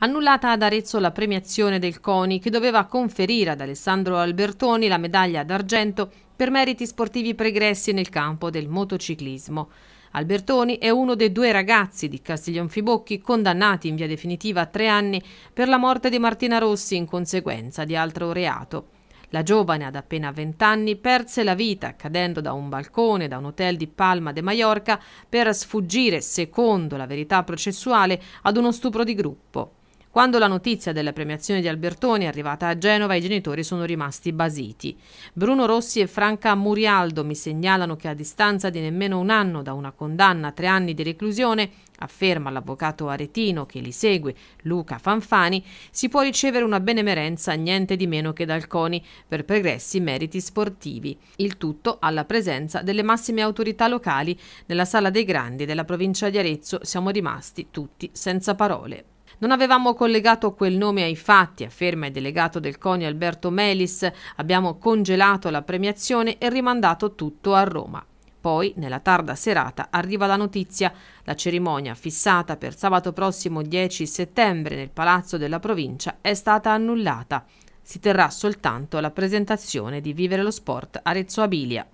Annullata ad Arezzo la premiazione del CONI che doveva conferire ad Alessandro Albertoni la medaglia d'argento per meriti sportivi pregressi nel campo del motociclismo. Albertoni è uno dei due ragazzi di Fibocchi condannati in via definitiva a tre anni per la morte di Martina Rossi in conseguenza di altro reato. La giovane, ad appena 20 anni, perse la vita cadendo da un balcone da un hotel di Palma de Mallorca per sfuggire, secondo la verità processuale, ad uno stupro di gruppo. Quando la notizia della premiazione di Albertoni è arrivata a Genova, i genitori sono rimasti basiti. Bruno Rossi e Franca Murialdo mi segnalano che a distanza di nemmeno un anno da una condanna a tre anni di reclusione, afferma l'avvocato aretino che li segue, Luca Fanfani, si può ricevere una benemerenza niente di meno che dal CONI per pregressi meriti sportivi. Il tutto alla presenza delle massime autorità locali nella Sala dei Grandi della provincia di Arezzo. Siamo rimasti tutti senza parole. Non avevamo collegato quel nome ai fatti, afferma il delegato del CONI Alberto Melis. Abbiamo congelato la premiazione e rimandato tutto a Roma. Poi, nella tarda serata, arriva la notizia. La cerimonia, fissata per sabato prossimo 10 settembre nel Palazzo della Provincia, è stata annullata. Si terrà soltanto la presentazione di Vivere lo Sport Arezzo Abilia.